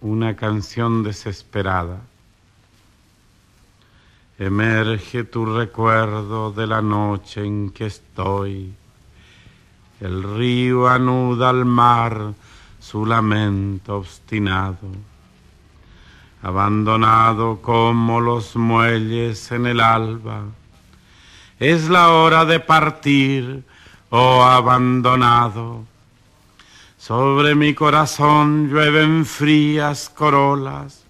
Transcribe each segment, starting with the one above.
una canción desesperada. Emerge tu recuerdo de la noche en que estoy. El río anuda al mar su lamento obstinado. Abandonado como los muelles en el alba. Es la hora de partir, oh abandonado sobre mi corazón llueven frías corolas.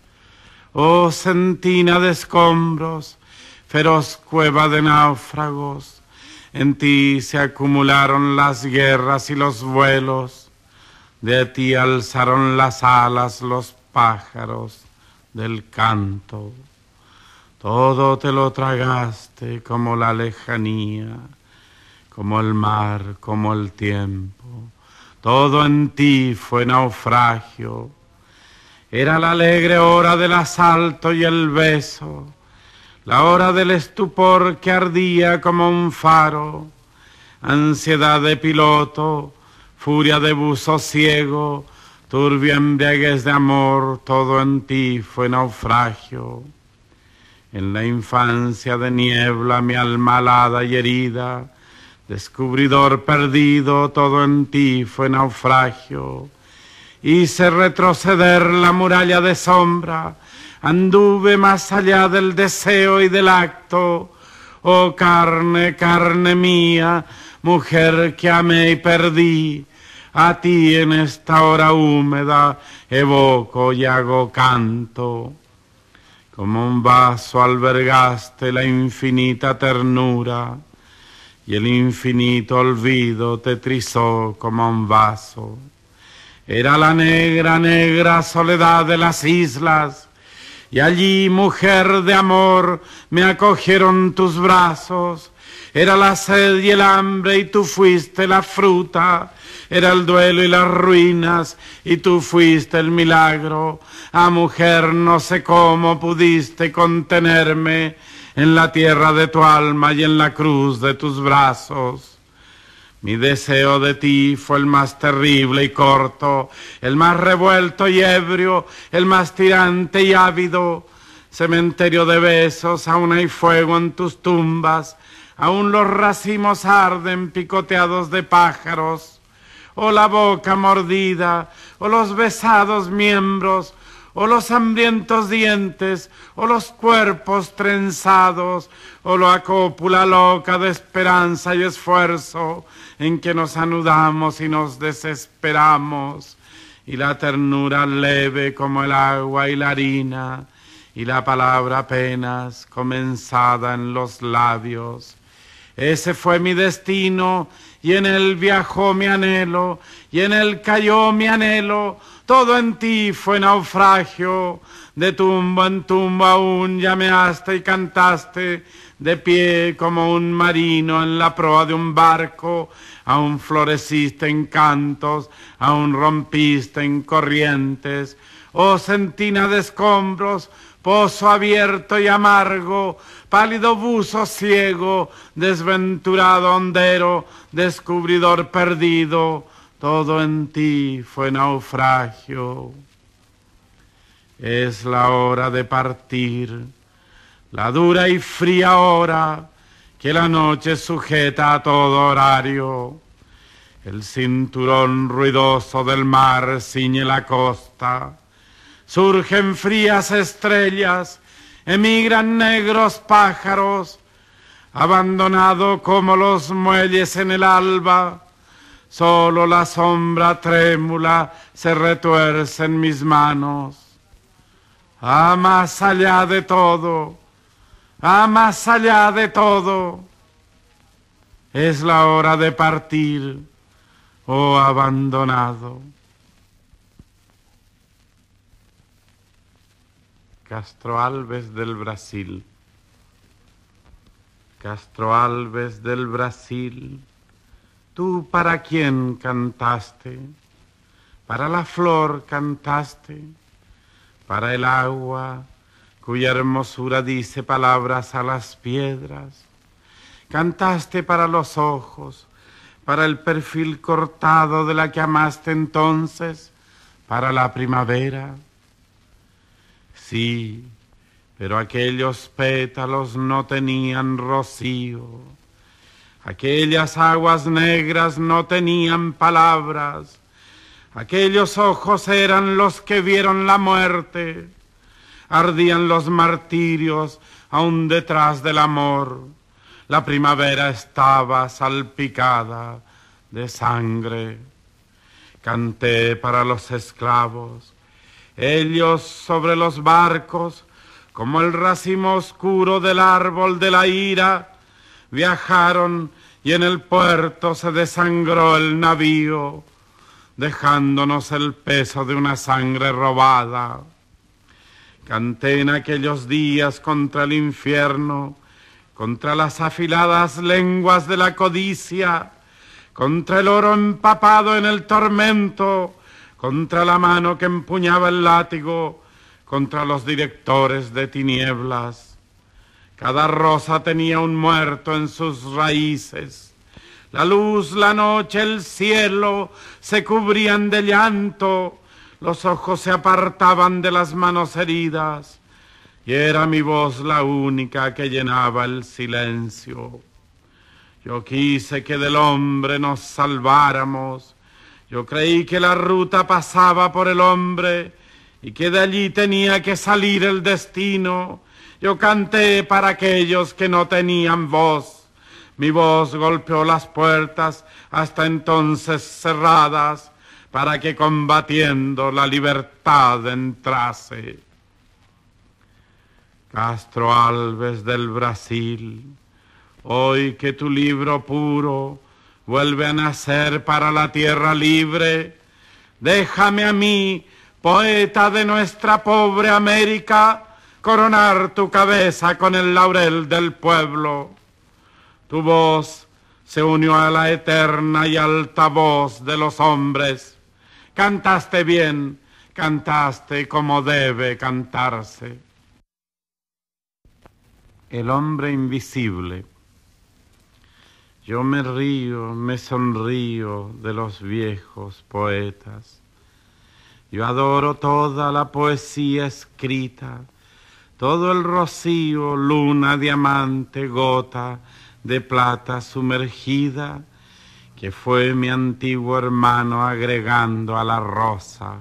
Oh sentina de escombros, feroz cueva de náufragos, en ti se acumularon las guerras y los vuelos, de ti alzaron las alas los pájaros del canto. Todo te lo tragaste como la lejanía, como el mar, como el tiempo todo en ti fue naufragio. Era la alegre hora del asalto y el beso, la hora del estupor que ardía como un faro, ansiedad de piloto, furia de buzo ciego, turbia embriaguez de amor, todo en ti fue naufragio. En la infancia de niebla mi alma alada y herida, Descubridor perdido, todo en ti fue naufragio. Hice retroceder la muralla de sombra, anduve más allá del deseo y del acto. Oh carne, carne mía, mujer que amé y perdí, a ti en esta hora húmeda evoco y hago canto. Como un vaso albergaste la infinita ternura y el infinito olvido te trizó como un vaso. Era la negra, negra soledad de las islas, y allí, mujer de amor, me acogieron tus brazos. Era la sed y el hambre, y tú fuiste la fruta. Era el duelo y las ruinas, y tú fuiste el milagro. ah, mujer, no sé cómo pudiste contenerme en la tierra de tu alma y en la cruz de tus brazos. Mi deseo de ti fue el más terrible y corto, el más revuelto y ebrio, el más tirante y ávido. Cementerio de besos, aún hay fuego en tus tumbas, aún los racimos arden picoteados de pájaros. O oh, la boca mordida, o oh, los besados miembros, o los hambrientos dientes, o los cuerpos trenzados, o la cópula loca de esperanza y esfuerzo en que nos anudamos y nos desesperamos, y la ternura leve como el agua y la harina, y la palabra apenas comenzada en los labios. Ese fue mi destino, y en él viajó mi anhelo, y en él cayó mi anhelo, todo en ti fue naufragio, de tumba en tumba aún llameaste y cantaste, de pie como un marino en la proa de un barco, aún floreciste en cantos, aún rompiste en corrientes, oh sentina de escombros, pozo abierto y amargo, pálido buzo ciego, desventurado hondero, descubridor perdido, todo en ti fue naufragio. Es la hora de partir, la dura y fría hora que la noche sujeta a todo horario. El cinturón ruidoso del mar ciñe la costa. Surgen frías estrellas, emigran negros pájaros, abandonado como los muelles en el alba Solo la sombra trémula se retuerce en mis manos. Ah, más allá de todo, ah, más allá de todo. Es la hora de partir, oh abandonado. Castro Alves del Brasil. Castro Alves del Brasil ¿Tú para quién cantaste? Para la flor cantaste, para el agua cuya hermosura dice palabras a las piedras. Cantaste para los ojos, para el perfil cortado de la que amaste entonces, para la primavera. Sí, pero aquellos pétalos no tenían rocío Aquellas aguas negras no tenían palabras. Aquellos ojos eran los que vieron la muerte. Ardían los martirios aún detrás del amor. La primavera estaba salpicada de sangre. Canté para los esclavos. Ellos sobre los barcos, como el racimo oscuro del árbol de la ira, viajaron y en el puerto se desangró el navío, dejándonos el peso de una sangre robada. Canté en aquellos días contra el infierno, contra las afiladas lenguas de la codicia, contra el oro empapado en el tormento, contra la mano que empuñaba el látigo, contra los directores de tinieblas. Cada rosa tenía un muerto en sus raíces. La luz, la noche, el cielo se cubrían de llanto, los ojos se apartaban de las manos heridas, y era mi voz la única que llenaba el silencio. Yo quise que del hombre nos salváramos, yo creí que la ruta pasaba por el hombre y que de allí tenía que salir el destino yo canté para aquellos que no tenían voz. Mi voz golpeó las puertas hasta entonces cerradas para que combatiendo la libertad entrase. Castro Alves del Brasil, hoy que tu libro puro vuelve a nacer para la tierra libre, déjame a mí, poeta de nuestra pobre América, coronar tu cabeza con el laurel del pueblo. Tu voz se unió a la eterna y alta voz de los hombres. Cantaste bien, cantaste como debe cantarse. El hombre invisible. Yo me río, me sonrío de los viejos poetas. Yo adoro toda la poesía escrita todo el rocío, luna, diamante, gota de plata sumergida, que fue mi antiguo hermano agregando a la rosa.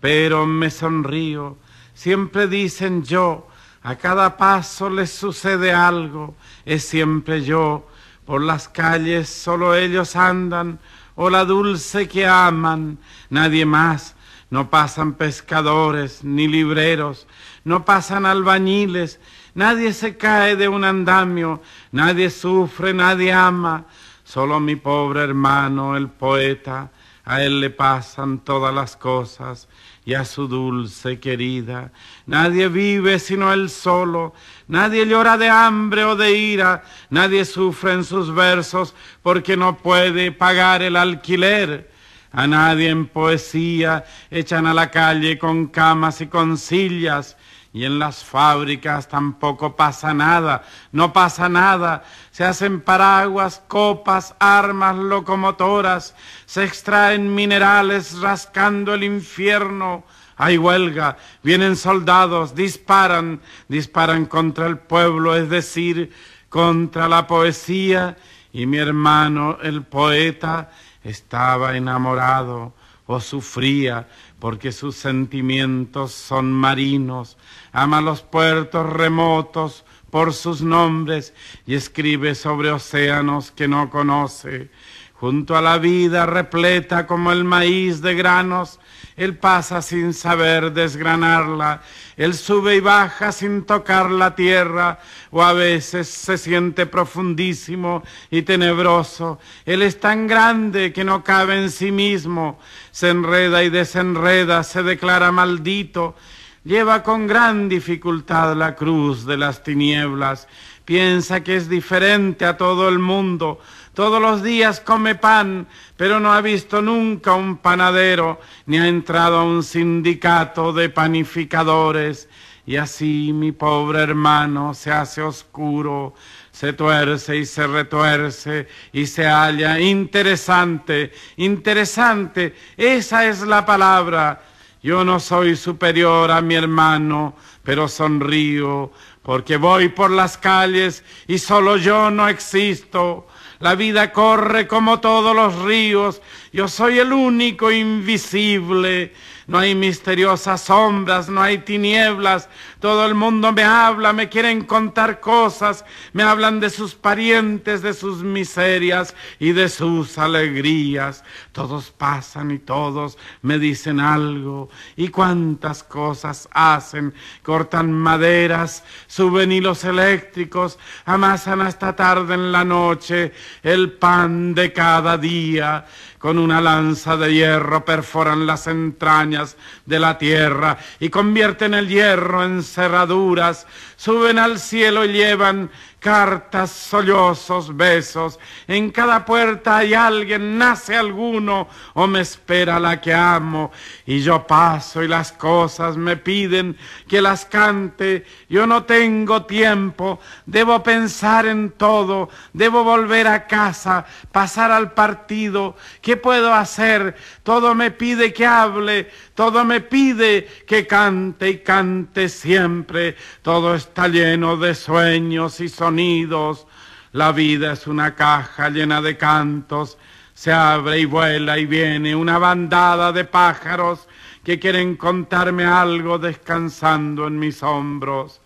Pero me sonrío, siempre dicen yo, a cada paso les sucede algo, es siempre yo, por las calles solo ellos andan, o la dulce que aman, nadie más no pasan pescadores ni libreros, no pasan albañiles, nadie se cae de un andamio, nadie sufre, nadie ama, solo mi pobre hermano, el poeta, a él le pasan todas las cosas y a su dulce querida. Nadie vive sino él solo, nadie llora de hambre o de ira, nadie sufre en sus versos porque no puede pagar el alquiler. A nadie en poesía echan a la calle con camas y con sillas. Y en las fábricas tampoco pasa nada, no pasa nada. Se hacen paraguas, copas, armas, locomotoras. Se extraen minerales rascando el infierno. Hay huelga, vienen soldados, disparan, disparan contra el pueblo, es decir, contra la poesía. Y mi hermano, el poeta, estaba enamorado o sufría porque sus sentimientos son marinos, ama los puertos remotos por sus nombres y escribe sobre océanos que no conoce. Junto a la vida repleta como el maíz de granos, él pasa sin saber desgranarla él sube y baja sin tocar la tierra, o a veces se siente profundísimo y tenebroso. Él es tan grande que no cabe en sí mismo, se enreda y desenreda, se declara maldito, lleva con gran dificultad la cruz de las tinieblas, piensa que es diferente a todo el mundo, todos los días come pan, pero no ha visto nunca un panadero, ni ha entrado a un sindicato de panificadores. Y así mi pobre hermano se hace oscuro, se tuerce y se retuerce y se halla interesante, interesante, esa es la palabra. Yo no soy superior a mi hermano, pero sonrío porque voy por las calles y solo yo no existo. La vida corre como todos los ríos. Yo soy el único invisible. No hay misteriosas sombras, no hay tinieblas, todo el mundo me habla, me quieren contar cosas, me hablan de sus parientes, de sus miserias y de sus alegrías. Todos pasan y todos me dicen algo. Y cuántas cosas hacen. Cortan maderas, suben hilos eléctricos, amasan hasta tarde en la noche el pan de cada día con una lanza de hierro perforan las entrañas de la tierra y convierten el hierro en cerraduras, suben al cielo y llevan cartas, sollozos, besos. En cada puerta hay alguien, nace alguno o me espera la que amo. Y yo paso y las cosas me piden que las cante. Yo no tengo tiempo, debo pensar en todo, debo volver a casa, pasar al partido, ¿Qué puedo hacer? Todo me pide que hable, todo me pide que cante y cante siempre. Todo está lleno de sueños y sonidos. La vida es una caja llena de cantos. Se abre y vuela y viene una bandada de pájaros que quieren contarme algo descansando en mis hombros.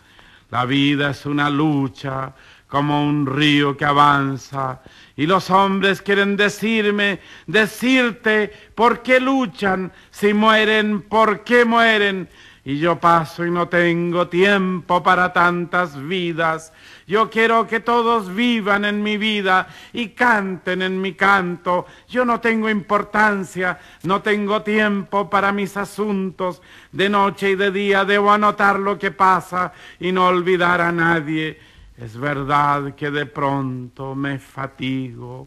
La vida es una lucha como un río que avanza. Y los hombres quieren decirme, decirte por qué luchan, si mueren, por qué mueren. Y yo paso y no tengo tiempo para tantas vidas. Yo quiero que todos vivan en mi vida y canten en mi canto. Yo no tengo importancia, no tengo tiempo para mis asuntos. De noche y de día debo anotar lo que pasa y no olvidar a nadie. Es verdad que de pronto me fatigo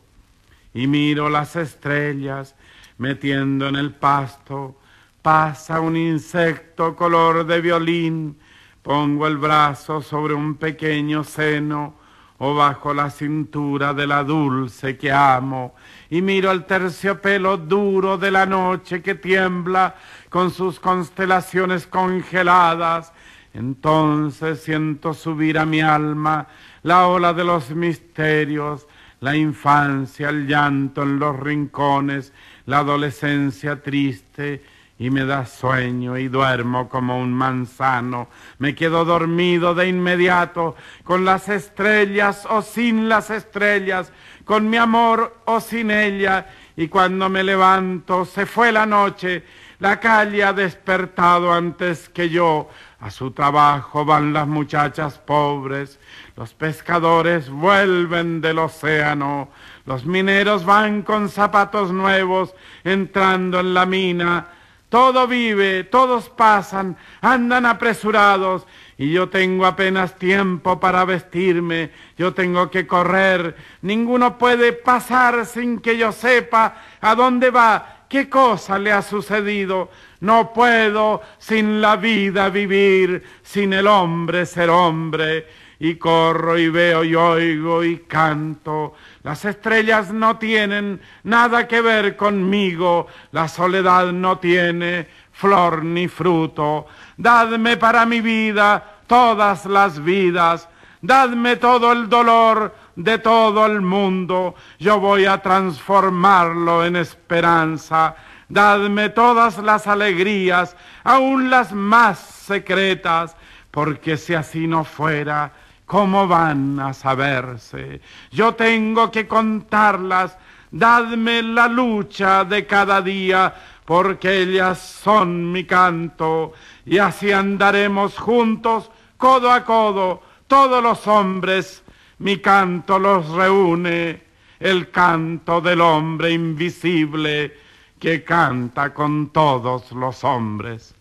y miro las estrellas metiendo en el pasto. Pasa un insecto color de violín, pongo el brazo sobre un pequeño seno o bajo la cintura de la dulce que amo, y miro el terciopelo duro de la noche que tiembla con sus constelaciones congeladas, entonces siento subir a mi alma la ola de los misterios, la infancia, el llanto en los rincones, la adolescencia triste, y me da sueño y duermo como un manzano. Me quedo dormido de inmediato con las estrellas o sin las estrellas, con mi amor o sin ella. Y cuando me levanto se fue la noche, la calle ha despertado antes que yo. A su trabajo van las muchachas pobres, los pescadores vuelven del océano, los mineros van con zapatos nuevos entrando en la mina, todo vive, todos pasan, andan apresurados y yo tengo apenas tiempo para vestirme, yo tengo que correr, ninguno puede pasar sin que yo sepa a dónde va, ¿Qué cosa le ha sucedido? No puedo sin la vida vivir, sin el hombre ser hombre. Y corro y veo y oigo y canto. Las estrellas no tienen nada que ver conmigo. La soledad no tiene flor ni fruto. Dadme para mi vida todas las vidas. Dadme todo el dolor de todo el mundo, yo voy a transformarlo en esperanza. Dadme todas las alegrías, aun las más secretas, porque si así no fuera, ¿cómo van a saberse? Yo tengo que contarlas, dadme la lucha de cada día, porque ellas son mi canto, y así andaremos juntos, codo a codo, todos los hombres mi canto los reúne, el canto del hombre invisible que canta con todos los hombres.